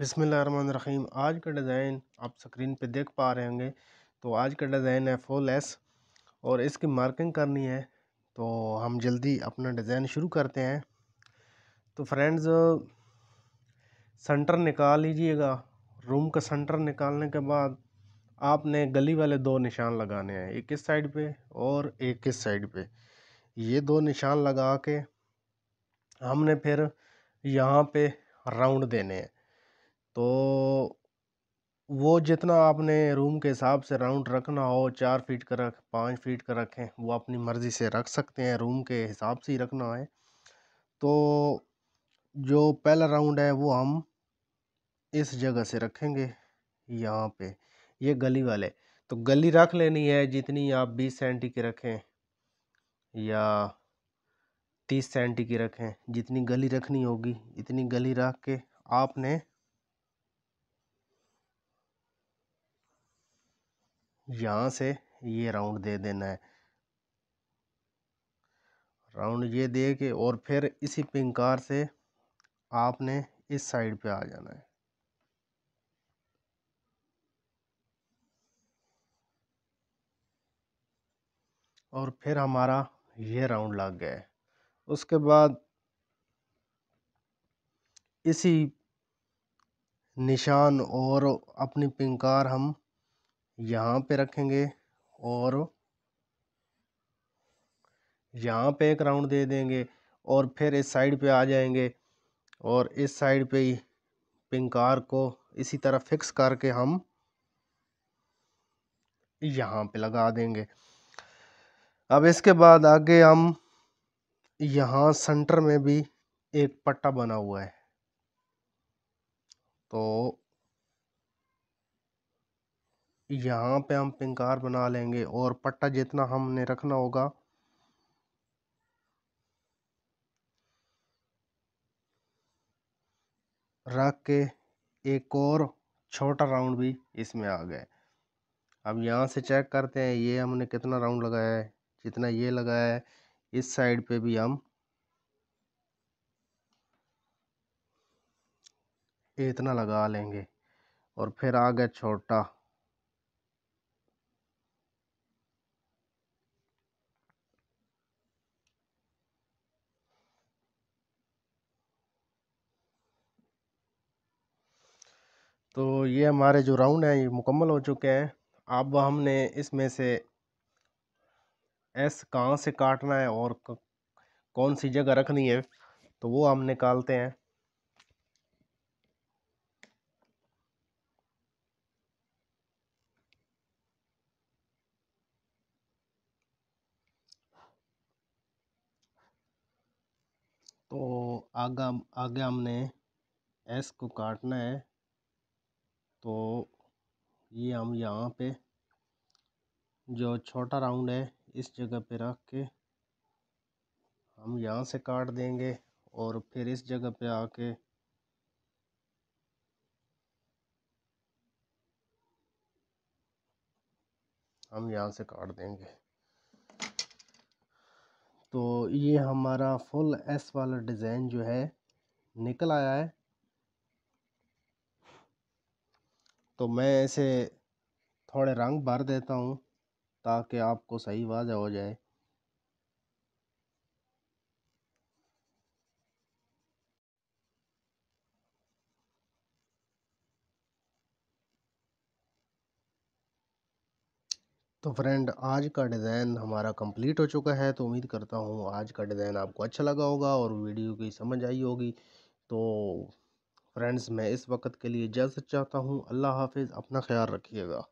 रहीम आज का डिज़ाइन आप स्क्रीन पे देख पा रहे होंगे तो आज का डिज़ाइन है फुल एस और इसकी मार्किंग करनी है तो हम जल्दी अपना डिज़ाइन शुरू करते हैं तो फ्रेंड्स सेंटर निकाल लीजिएगा रूम का सेंटर निकालने के बाद आपने गली वाले दो निशान लगाने हैं एक इस साइड पे और एक इस साइड पे ये दो निशान लगा के हमने फिर यहाँ पे राउंड देने हैं तो वो जितना आपने रूम के हिसाब से राउंड रखना हो चार फीट का रख पाँच फीट का रखें वो अपनी मर्ज़ी से रख सकते हैं रूम के हिसाब से ही रखना है तो जो पहला राउंड है वो हम इस जगह से रखेंगे यहाँ पे ये गली वाले तो गली रख लेनी है जितनी आप बीस सेंटी की रखें या तीस सेंटी की रखें जितनी गली रखनी होगी इतनी गली रख के आपने यहाँ से ये राउंड दे देना है राउंड ये दे के और फिर इसी पिंकार से आपने इस साइड पे आ जाना है और फिर हमारा ये राउंड लग गया है उसके बाद इसी निशान और अपनी पिंकार हम यहाँ पे रखेंगे और यहाँ पे एक राउंड दे देंगे और फिर इस साइड पे आ जाएंगे और इस साइड पे ही पिंकार को इसी तरह फिक्स करके हम यहाँ पे लगा देंगे अब इसके बाद आगे हम यहाँ सेंटर में भी एक पट्टा बना हुआ है तो यहाँ पे हम पिंकार बना लेंगे और पट्टा जितना हमने रखना होगा रख के एक और छोटा राउंड भी इसमें आ गया अब यहाँ से चेक करते हैं ये हमने कितना राउंड लगाया है जितना ये लगाया है इस साइड पे भी हम इतना लगा लेंगे और फिर आ गया छोटा तो ये हमारे जो राउंड हैं ये मुकम्मल हो चुके हैं अब हमने इसमें से एस कहाँ से काटना है और कौन सी जगह रखनी है तो वो हम निकालते हैं तो आगे आगे हमने एस को काटना है तो ये हम यहाँ पे जो छोटा राउंड है इस जगह पे रख के हम यहाँ से काट देंगे और फिर इस जगह पे आके हम यहाँ से काट देंगे तो ये हमारा फुल एस वाला डिज़ाइन जो है निकल आया है तो मैं इसे थोड़े रंग भर देता हूँ ताकि आपको सही वाजा हो जाए तो फ्रेंड आज का डिज़ाइन हमारा कंप्लीट हो चुका है तो उम्मीद करता हूँ आज का डिज़ाइन आपको अच्छा लगा होगा और वीडियो की समझ आई होगी तो फ्रेंड्स मैं इस वक्त के लिए इजाज़त चाहता हूँ अल्लाह हाफिज़ अपना ख्याल रखिएगा